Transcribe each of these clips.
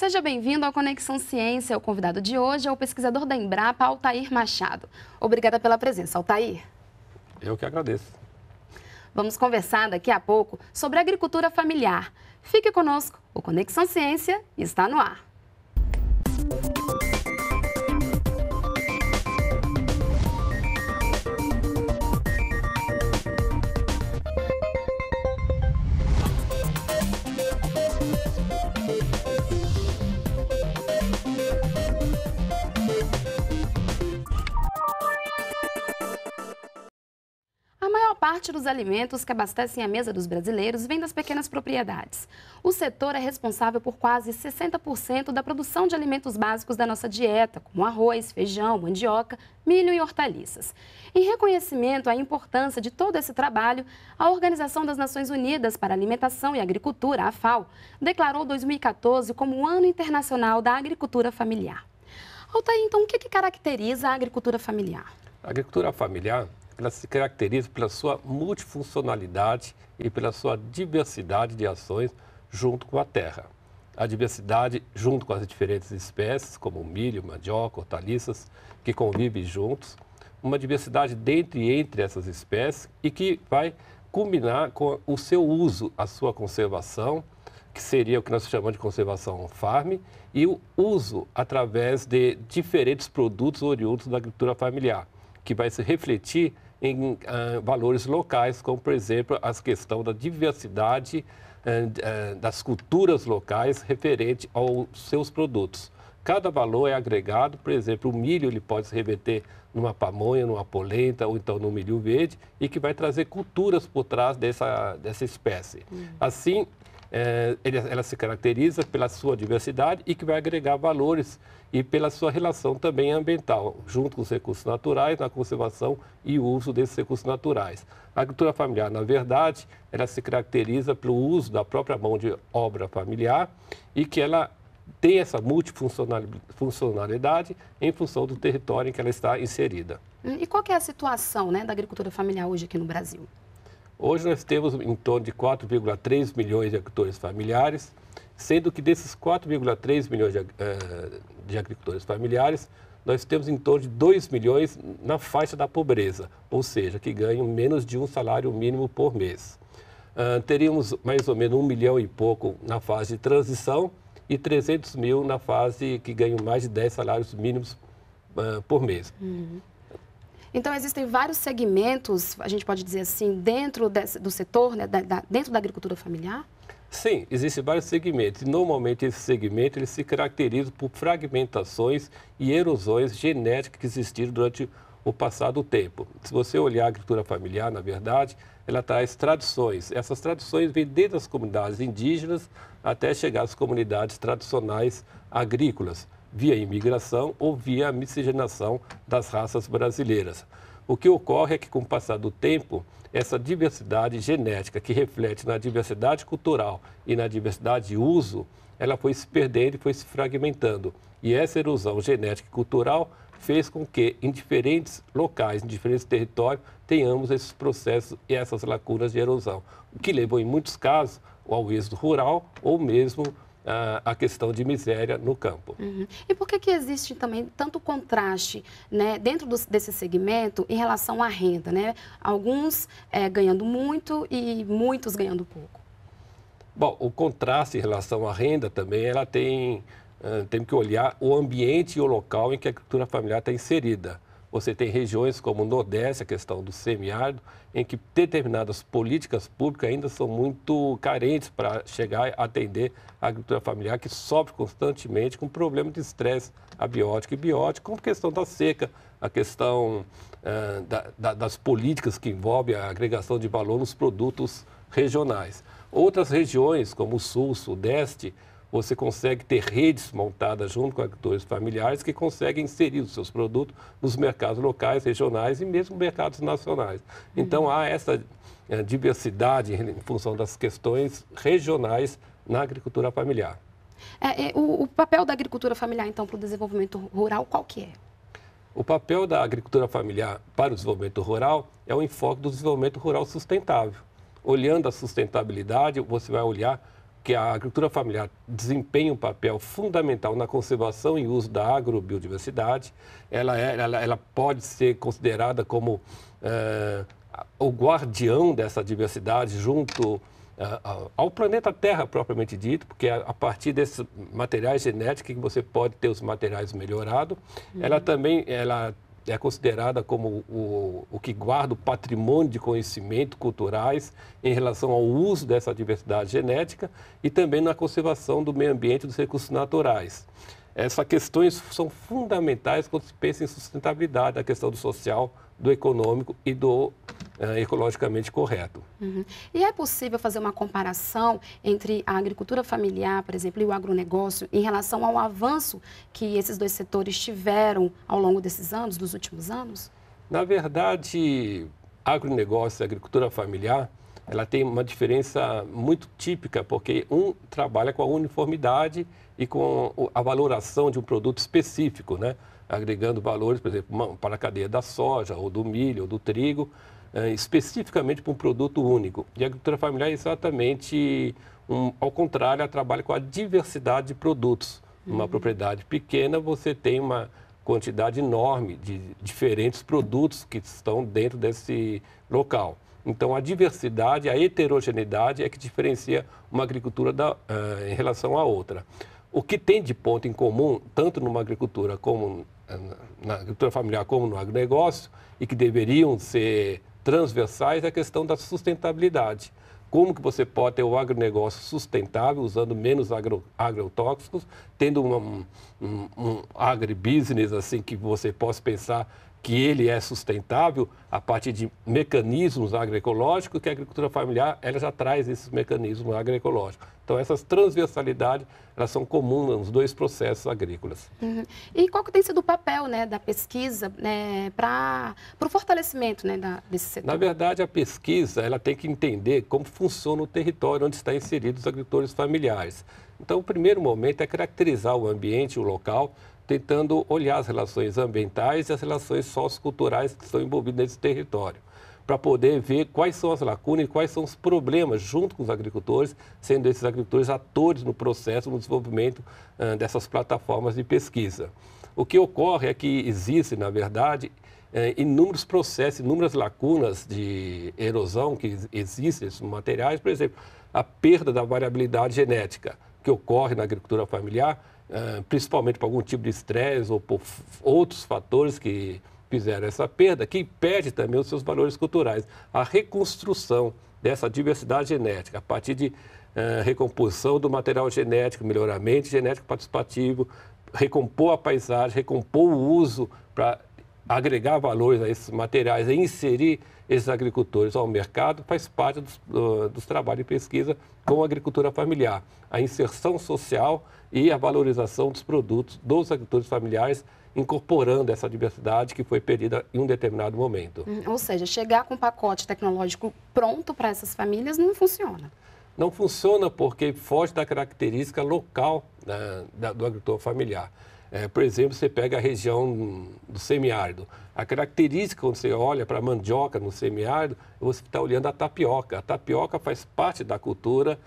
Seja bem-vindo ao Conexão Ciência. O convidado de hoje é o pesquisador da Embrapa, Altair Machado. Obrigada pela presença, Altair. Eu que agradeço. Vamos conversar daqui a pouco sobre agricultura familiar. Fique conosco, o Conexão Ciência está no ar. parte dos alimentos que abastecem a mesa dos brasileiros vem das pequenas propriedades. O setor é responsável por quase 60% da produção de alimentos básicos da nossa dieta, como arroz, feijão, mandioca, milho e hortaliças. Em reconhecimento à importância de todo esse trabalho, a Organização das Nações Unidas para Alimentação e Agricultura, a FAO, declarou 2014 como o Ano Internacional da Agricultura Familiar. Altair, então, o que, que caracteriza a agricultura familiar? A agricultura familiar ela se caracteriza pela sua multifuncionalidade e pela sua diversidade de ações junto com a terra. A diversidade junto com as diferentes espécies, como milho, mandioca, hortaliças, que convivem juntos, uma diversidade dentro e entre essas espécies e que vai combinar com o seu uso, a sua conservação, que seria o que nós chamamos de conservação farm, e o uso através de diferentes produtos oriundos da agricultura familiar, que vai se refletir em ah, valores locais, como, por exemplo, as questão da diversidade eh, eh, das culturas locais referente aos seus produtos. Cada valor é agregado, por exemplo, o milho ele pode se reverter numa pamonha, numa polenta ou então no milho verde e que vai trazer culturas por trás dessa, dessa espécie. Hum. Assim, é, ela se caracteriza pela sua diversidade e que vai agregar valores e pela sua relação também ambiental, junto com os recursos naturais, na conservação e uso desses recursos naturais. A agricultura familiar, na verdade, ela se caracteriza pelo uso da própria mão de obra familiar e que ela tem essa multifuncionalidade em função do território em que ela está inserida. E qual é a situação né, da agricultura familiar hoje aqui no Brasil? Hoje nós temos em torno de 4,3 milhões de agricultores familiares, sendo que desses 4,3 milhões de, eh, de agricultores familiares, nós temos em torno de 2 milhões na faixa da pobreza, ou seja, que ganham menos de um salário mínimo por mês. Uh, teríamos mais ou menos um milhão e pouco na fase de transição e 300 mil na fase que ganham mais de 10 salários mínimos uh, por mês. Uhum. Então, existem vários segmentos, a gente pode dizer assim, dentro desse, do setor, né, da, da, dentro da agricultura familiar? Sim, existem vários segmentos. Normalmente, esse segmento ele se caracteriza por fragmentações e erosões genéticas que existiram durante o passado tempo. Se você olhar a agricultura familiar, na verdade, ela traz tradições. Essas tradições vêm desde as comunidades indígenas até chegar às comunidades tradicionais agrícolas via imigração ou via miscigenação das raças brasileiras. O que ocorre é que, com o passar do tempo, essa diversidade genética, que reflete na diversidade cultural e na diversidade de uso, ela foi se perdendo e foi se fragmentando. E essa erosão genética e cultural fez com que, em diferentes locais, em diferentes territórios, tenhamos esses processos e essas lacunas de erosão, o que levou, em muitos casos, ao êxodo rural ou mesmo a, questão de miséria no campo. Uhum. E por que, que existe também tanto contraste né, dentro do, desse segmento em relação à renda? Né? Alguns é, ganhando muito e muitos ganhando pouco. Bom, o contraste em relação à renda também, ela tem, uh, tem que olhar o ambiente e o local em que a agricultura familiar está inserida. Você tem regiões como o Nordeste, a questão do semiárido, em que determinadas políticas públicas ainda são muito carentes para chegar a atender a agricultura familiar, que sofre constantemente com problema de estresse abiótico e biótico, como a questão da seca, a questão eh, da, da, das políticas que envolvem a agregação de valor nos produtos regionais. Outras regiões, como o Sul, o Sudeste, você consegue ter redes montadas junto com agricultores familiares que conseguem inserir os seus produtos nos mercados locais, regionais e mesmo mercados nacionais. Então, há essa é, diversidade em função das questões regionais na agricultura familiar. É, é, o, o, papel da agricultura familiar, então, para o desenvolvimento rural, qual que é? O papel da agricultura familiar para o desenvolvimento rural é o enfoque do desenvolvimento rural sustentável. Olhando a sustentabilidade, você vai olhar que a agricultura familiar desempenha um papel fundamental na conservação e uso da agrobiodiversidade. Ela, é, ela, ela pode ser considerada como eh, o guardião dessa diversidade junto eh, ao planeta Terra propriamente dito, porque é a partir desses materiais genéticos que você pode ter os materiais melhorados, uhum. ela também ela é considerada como o, o que guarda o patrimônio de conhecimento culturais em relação ao uso dessa diversidade genética e também na conservação do meio ambiente e dos recursos naturais. Essas questões são fundamentais quando se pensa em sustentabilidade, a questão do social, do econômico e do eh, ecologicamente correto. Uhum. E é possível fazer uma comparação entre a agricultura familiar, por exemplo, e o agronegócio em relação ao avanço que esses dois setores tiveram ao longo desses anos, dos últimos anos? Na verdade, agronegócio e agricultura familiar, ela tem uma diferença muito típica, porque um trabalha com a uniformidade e com a valoração de um produto específico, né? agregando valores, por exemplo, para a cadeia da soja, ou do milho, ou do trigo, né, especificamente para um produto único. E a agricultura familiar é exatamente, um, ao contrário, ela trabalha com a diversidade de produtos. Uma uhum. propriedade pequena, você tem uma quantidade enorme de diferentes produtos que estão dentro desse local. Então, a diversidade, a heterogeneidade é que diferencia uma agricultura da, uh, em relação à outra. O que tem de ponto em comum, tanto numa agricultura como na agricultura familiar como no agronegócio e que deveriam ser transversais é a questão da sustentabilidade. Como que você pode ter o agronegócio sustentável, usando menos agro, agrotóxicos, tendo um, um agribusiness assim, que você possa pensar que ele é sustentável a partir de mecanismos agroecológicos, que a agricultura familiar ela já traz esses mecanismos agroecológicos. Então, essas transversalidades elas são comuns nos dois processos agrícolas. Uhum. E qual que tem sido o papel né, da pesquisa né, para o fortalecimento né, da, desse setor? Na verdade, a pesquisa ela tem que entender como funciona o território onde estão inseridos os agricultores familiares. Então, o primeiro momento é caracterizar o ambiente, o local, tentando olhar as relações ambientais e as relações socioculturais que estão envolvidas nesse território, para poder ver quais são as lacunas e quais são os problemas, junto com os agricultores, sendo esses agricultores atores no processo, no desenvolvimento uh, dessas plataformas de pesquisa. O que ocorre é que existe, na verdade, inúmeros processos, inúmeras lacunas de erosão que existem nesses materiais, por exemplo, a perda da variabilidade genética que ocorre na agricultura familiar ah, principalmente por algum tipo de estresse ou por outros fatores que fizeram essa perda, que perde também os seus valores culturais. A reconstrução dessa diversidade genética, a partir de ah, recomposição do material genético, melhoramento genético participativo, recompor a paisagem, recompor o uso para agregar valores a esses materiais e inserir esses agricultores ao mercado faz parte dos, do, ah, dos trabalhos de pesquisa com a agricultura familiar. A inserção social e a valorização dos produtos dos agricultores familiares incorporando essa diversidade que foi perdida em um determinado momento. Hum, ou seja, chegar com um pacote tecnológico pronto para essas famílias não funciona. Não funciona porque foge da característica local né, da, do agricultor familiar. É, por exemplo, você pega a região do semiárido. A característica, quando você olha para a mandioca no semiárido, você está olhando a tapioca. A tapioca faz parte da cultura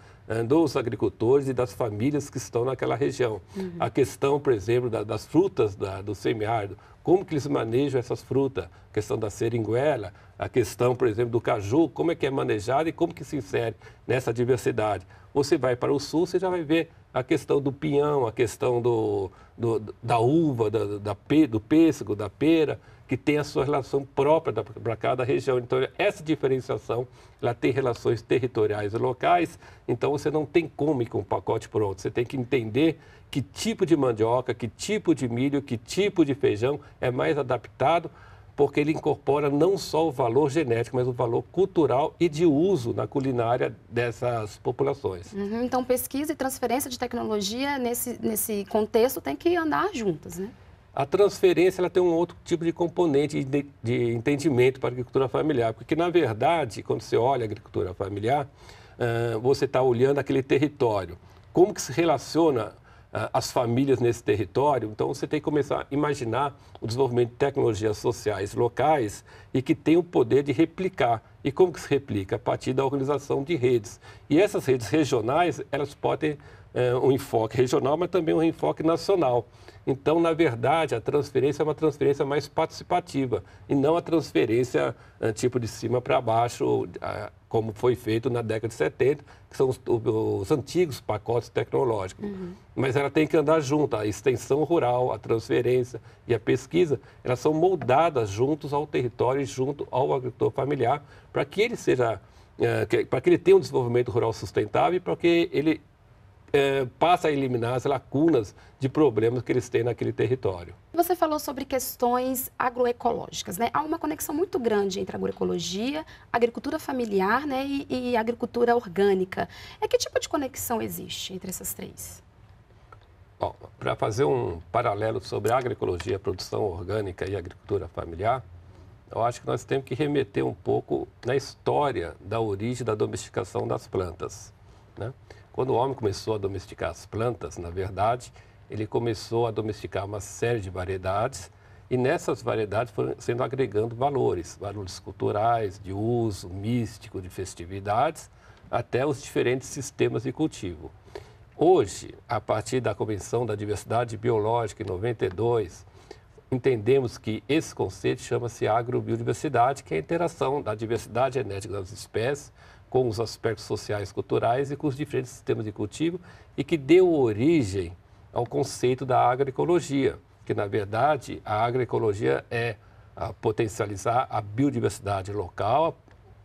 dos agricultores e das famílias que estão naquela região. Uhum. A questão, por exemplo, da, das frutas da, do semiárido, como que eles manejam essas frutas, a questão da seringuela, a questão, por exemplo, do caju, como é que é manejado e como que se insere nessa diversidade. Você vai para o sul, você já vai ver a questão do pinhão, a questão do, do da uva, da, da, do pêssego, da pera que tem a sua relação própria para cada região. Então, essa diferenciação ela tem relações territoriais e locais, então você não tem como ir com um pacote pronto, você tem que entender que tipo de mandioca, que tipo de milho, que tipo de feijão é mais adaptado porque ele incorpora não só o valor genético, mas o valor cultural e de uso na culinária dessas populações. Uhum, então, pesquisa e transferência de tecnologia nesse, nesse contexto tem que andar juntas, né? A transferência ela tem um outro tipo de componente de, de entendimento para a agricultura familiar, porque, na verdade, quando você olha a agricultura familiar, uh, você está olhando aquele território. Como que se relaciona uh, as famílias nesse território? Então, você tem que começar a imaginar o desenvolvimento de tecnologias sociais locais e que tem o poder de replicar. E como que se replica? A partir da organização de redes. E essas redes regionais, elas podem ter uh, um enfoque regional, mas também um enfoque nacional. Então, na verdade, a transferência é uma transferência mais participativa e não a transferência eh, tipo de cima para baixo, ah, como foi feito na década de 70, que são os, os antigos pacotes tecnológicos. Uhum. Mas ela tem que andar junto, a extensão rural, a transferência e a pesquisa, elas são moldadas juntos ao território e junto ao agricultor familiar, para que ele seja, eh, para que ele tenha um desenvolvimento rural sustentável e para que ele é, passa a eliminar as lacunas de problemas que eles têm naquele território. Você falou sobre questões agroecológicas, né? Há uma conexão muito grande entre agroecologia, agricultura familiar né? e, e agricultura orgânica. É que tipo de conexão existe entre essas três? para fazer um paralelo sobre agroecologia, produção orgânica e agricultura familiar, eu acho que nós temos que remeter um pouco na história da origem da domesticação das plantas. Né? Quando o homem começou a domesticar as plantas, na verdade, ele começou a domesticar uma série de variedades e nessas variedades foram sendo agregando valores, valores culturais, de uso místico, de festividades, até os diferentes sistemas de cultivo. Hoje, a partir da Convenção da Diversidade Biológica em 92, entendemos que esse conceito chama-se agrobiodiversidade, que é a interação da diversidade genética das espécies com os aspectos sociais culturais e com os diferentes sistemas de cultivo e que deu origem ao conceito da agroecologia, que na verdade a agroecologia é a ah, potencializar a biodiversidade local,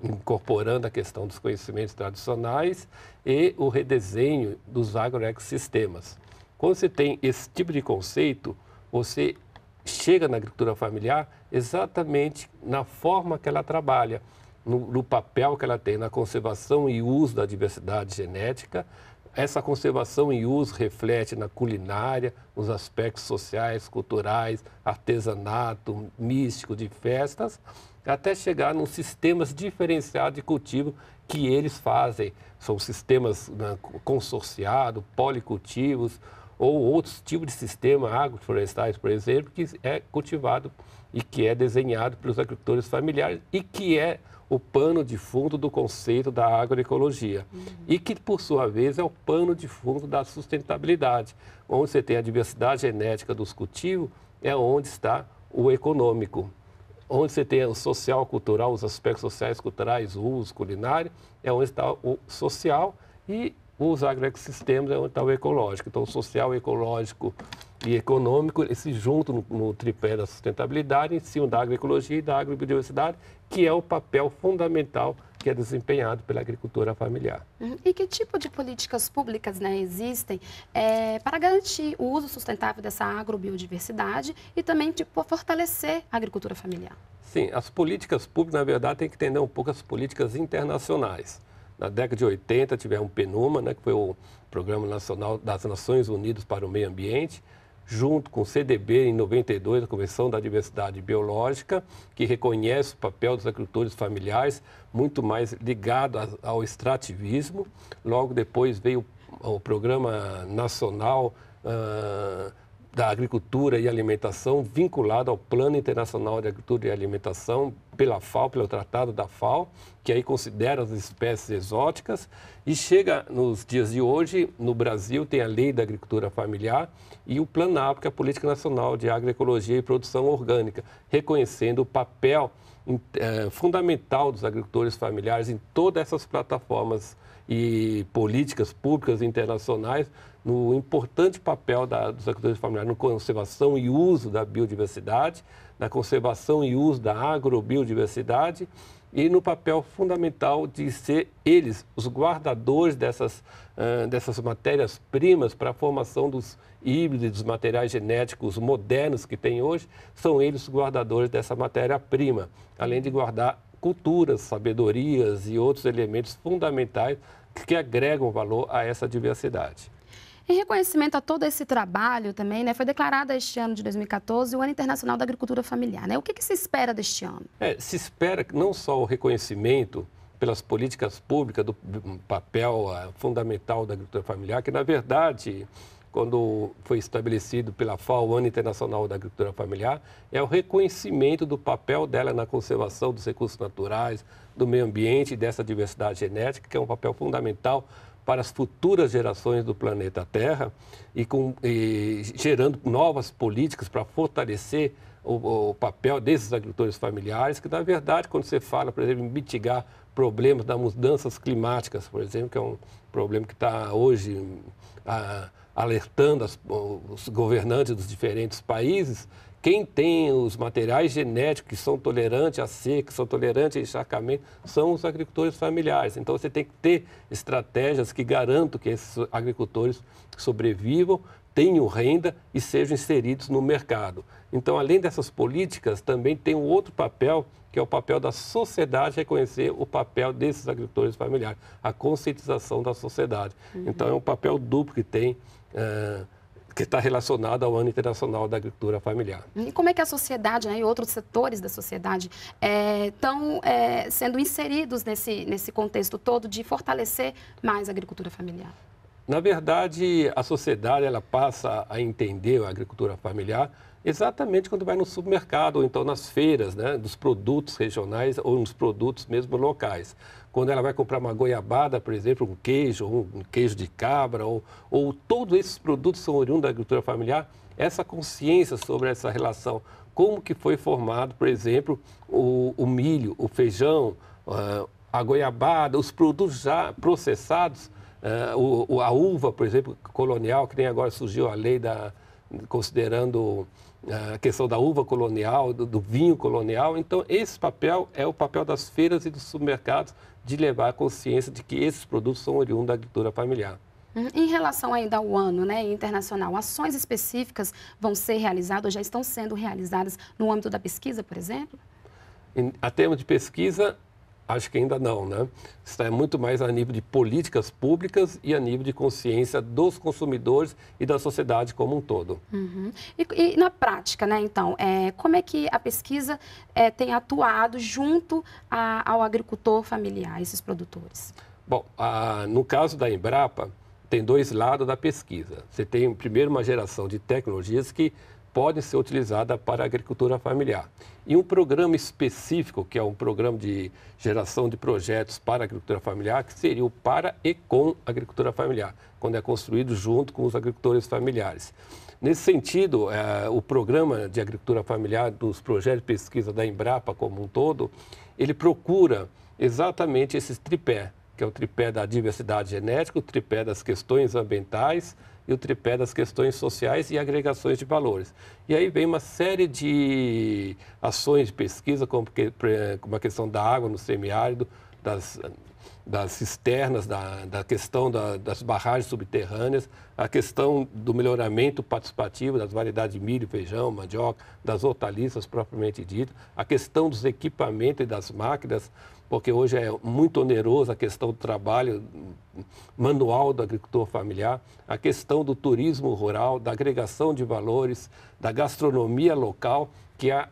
incorporando a questão dos conhecimentos tradicionais e o redesenho dos agroecossistemas. Quando você tem esse tipo de conceito, você chega na agricultura familiar exatamente na forma que ela trabalha no, no papel que ela tem na conservação e uso da diversidade genética, essa conservação e uso reflete na culinária, nos aspectos sociais, culturais, artesanato, místico de festas, até chegar nos sistemas diferenciados de cultivo que eles fazem. São sistemas né, consorciados, policultivos, ou outros tipos de sistema agroflorestais, por exemplo, que é cultivado e que é desenhado pelos agricultores familiares e que é o pano de fundo do conceito da agroecologia uhum. e que, por sua vez, é o pano de fundo da sustentabilidade, onde você tem a diversidade genética dos cultivos, é onde está o econômico. Onde você tem o social, cultural, os aspectos sociais, culturais, uso, culinário, é onde está o social e os agroecossistemas é onde está o ecológico. Então, o social, ecológico e econômico esse junto no, no tripé da sustentabilidade, em cima da agroecologia e da agrobiodiversidade, que é o papel fundamental que é desempenhado pela agricultura familiar. Uhum. E que tipo de políticas públicas né, existem é, para garantir o uso sustentável dessa agrobiodiversidade e também tipo, fortalecer a agricultura familiar? Sim, as políticas públicas, na verdade, têm que entender um pouco as políticas internacionais. Na década de 80 tivemos o PNUMA, né, que foi o Programa Nacional das Nações Unidas para o Meio Ambiente, junto com o CDB em 92, a Convenção da Diversidade Biológica, que reconhece o papel dos agricultores familiares, muito mais ligado a, ao extrativismo. Logo depois veio o, o Programa Nacional uh, da Agricultura e Alimentação vinculado ao Plano Internacional de Agricultura e Alimentação pela FAO, pelo Tratado da FAO, que aí considera as espécies exóticas e chega nos dias de hoje no Brasil tem a Lei da Agricultura Familiar e o Planap, que é a Política Nacional de Agroecologia e Produção Orgânica, reconhecendo o papel eh, fundamental dos agricultores familiares em todas essas plataformas e políticas públicas internacionais no importante papel da, dos agricultores familiares na conservação e uso da biodiversidade, na conservação e uso da agrobiodiversidade e no papel fundamental de ser eles os guardadores dessas, uh, dessas matérias-primas para a formação dos híbridos, dos materiais genéticos modernos que tem hoje, são eles os guardadores dessa matéria-prima, além de guardar culturas, sabedorias e outros elementos fundamentais que agregam valor a essa diversidade. Em reconhecimento a todo esse trabalho também, né, foi declarada este ano de 2014 o Ano Internacional da Agricultura Familiar. Né? O que, que se espera deste ano? É, se espera não só o reconhecimento pelas políticas públicas do papel ah, fundamental da agricultura familiar, que na verdade quando foi estabelecido pela FAO o Ano Internacional da Agricultura Familiar, é o reconhecimento do papel dela na conservação dos recursos naturais, do meio ambiente e dessa diversidade genética, que é um papel fundamental para as futuras gerações do planeta Terra e, com, e gerando novas políticas para fortalecer o, o, papel desses agricultores familiares, que na verdade, quando você fala, por exemplo, em mitigar problemas das mudanças climáticas, por exemplo, que é um problema que está hoje a, ah, alertando as, os governantes dos diferentes países, quem tem os materiais genéticos que são tolerantes à seca, que são tolerantes a encharcamento, são os agricultores familiares. Então você tem que ter estratégias que garantam que esses agricultores sobrevivam, tenham renda e sejam inseridos no mercado. Então, além dessas políticas, também tem um outro papel, que é o papel da sociedade reconhecer o papel desses agricultores familiares, a conscientização da sociedade. Uhum. Então, é um papel duplo que tem. Uh, que está relacionada ao Ano Internacional da Agricultura Familiar. E como é que a sociedade né, e outros setores da sociedade estão é, é, sendo inseridos nesse, nesse contexto todo de fortalecer mais a agricultura familiar? Na verdade, a sociedade ela passa a entender a agricultura familiar exatamente quando vai no supermercado ou então nas feiras, né, dos produtos regionais ou nos produtos mesmo locais quando ela vai comprar uma goiabada, por exemplo, um queijo, ou um queijo de cabra, ou, ou todos esses produtos são oriundos da agricultura familiar, essa consciência sobre essa relação, como que foi formado, por exemplo, o, o milho, o feijão, eh, a goiabada, os produtos já processados, eh, a uva, por exemplo, colonial, que nem agora surgiu a lei da, considerando a questão da uva colonial, do, do, vinho colonial. Então, esse papel é o papel das feiras e dos supermercados de levar a consciência de que esses produtos são oriundos da agricultura familiar. Uhum. Em relação ainda ao ano né, internacional, ações específicas vão ser realizadas ou já estão sendo realizadas no âmbito da pesquisa, por exemplo? a tema de pesquisa, Acho que ainda não, né? Está muito mais a nível de políticas públicas e a nível de consciência dos consumidores e da sociedade como um todo. Uhum. E, e, na prática, né, então, é, como é que a pesquisa é, tem atuado junto a, ao agricultor familiar, esses produtores? Bom, a, no caso da Embrapa, tem dois lados da pesquisa. Você tem, primeiro, uma geração de tecnologias que pode ser utilizada para a agricultura familiar. E um programa específico, que é um programa de geração de projetos para a agricultura familiar, que seria o para e com agricultura familiar, quando é construído junto com os agricultores familiares. Nesse sentido, eh, o programa de agricultura familiar dos projetos de pesquisa da Embrapa como um todo, ele procura exatamente esses tripé, que é o tripé da diversidade genética, o tripé das questões ambientais e o tripé das questões sociais e agregações de valores. E aí vem uma série de ações de pesquisa, como, a questão da água no semiárido, das, das cisternas, da, da questão da, das barragens subterrâneas, a questão do melhoramento participativo das variedades de milho, feijão, mandioca, das hortaliças propriamente dito, a questão dos equipamentos e das máquinas porque hoje é muito oneroso a questão do trabalho manual do agricultor familiar, a questão do turismo rural, da agregação de valores, da gastronomia local, que a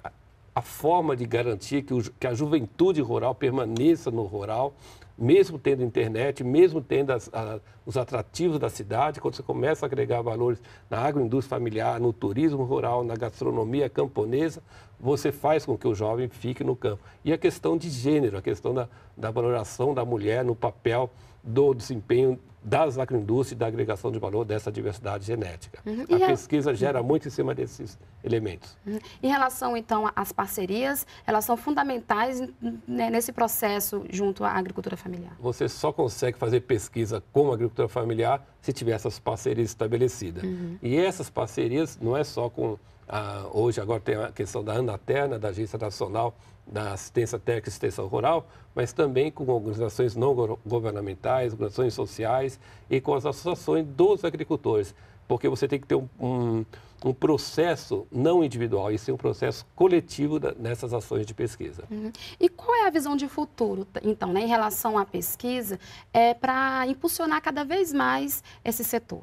a forma de garantir que, o, que a juventude rural permaneça no rural, mesmo tendo internet, mesmo tendo as, a, os atrativos da cidade, quando você começa a agregar valores na agroindústria familiar, no turismo rural, na gastronomia camponesa, você faz com que o jovem fique no campo. E a questão de gênero, a questão da, da valoração da mulher no papel do desempenho das agroindústrias e da agregação de valor dessa diversidade genética. Uhum. A e pesquisa é... gera muito em cima desses elementos. Uhum. Em relação, então, às parcerias, elas são fundamentais né, nesse processo junto à agricultura familiar. Você só consegue fazer pesquisa com a agricultura familiar se tiver essas parcerias estabelecidas. Uhum. E essas parcerias não é só com ah, hoje, agora tem a questão da Anaterna, da Agência Nacional da Assistência Técnica e Extensão Rural, mas também com organizações não governamentais, organizações sociais e com as associações dos agricultores, porque você tem que ter um, um, um processo não individual, e sim um processo coletivo da, nessas ações de pesquisa. Uhum. E qual é a visão de futuro, então, né, em relação à pesquisa, é, para impulsionar cada vez mais esse setor?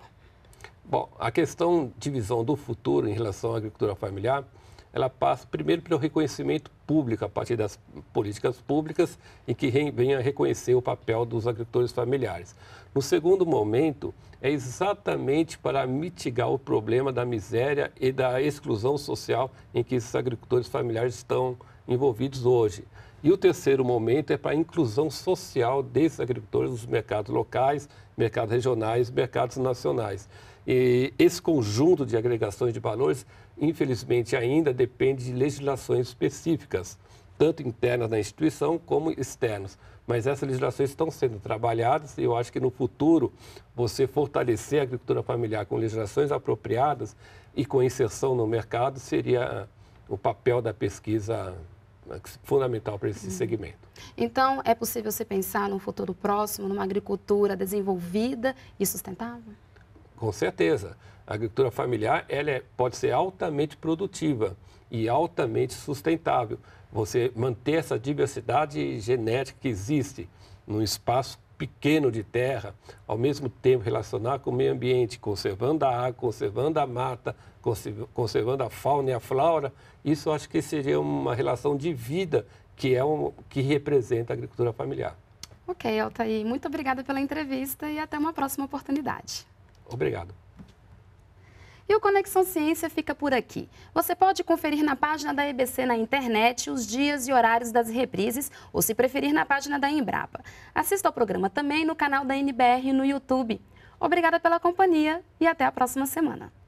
Bom, a questão de visão do futuro em relação à agricultura familiar, ela passa primeiro pelo reconhecimento público, a partir das políticas públicas, em que venha reconhecer o papel dos agricultores familiares. No segundo momento, é exatamente para mitigar o problema da miséria e da exclusão social em que esses agricultores familiares estão envolvidos hoje. E o terceiro momento é para a inclusão social desses agricultores nos mercados locais, mercados regionais, mercados nacionais. E esse conjunto de agregações de valores, infelizmente, ainda depende de legislações específicas, tanto internas na instituição como externas. Mas essas legislações estão sendo trabalhadas e eu acho que no futuro você fortalecer a agricultura familiar com legislações apropriadas e com inserção no mercado seria ah, o papel da pesquisa ah, fundamental para esse uhum. segmento. Então, é possível você pensar num futuro próximo, numa agricultura desenvolvida e sustentável? Com certeza. A agricultura familiar ela é, pode ser altamente produtiva e altamente sustentável. Você manter essa diversidade genética que existe num espaço pequeno de terra, ao mesmo tempo relacionar com o meio ambiente, conservando a água, conservando a mata, conservando a fauna e a flora, isso acho que seria uma relação de vida que é um, que representa a agricultura familiar. Ok, Altair, muito obrigada pela entrevista e até uma próxima oportunidade. Obrigado. E o Conexão Ciência fica por aqui. Você pode conferir na página da EBC na internet os dias e horários das reprises, ou se preferir, na página da Embrapa. Assista ao programa também no canal da NBR no YouTube. Obrigada pela companhia e até a próxima semana.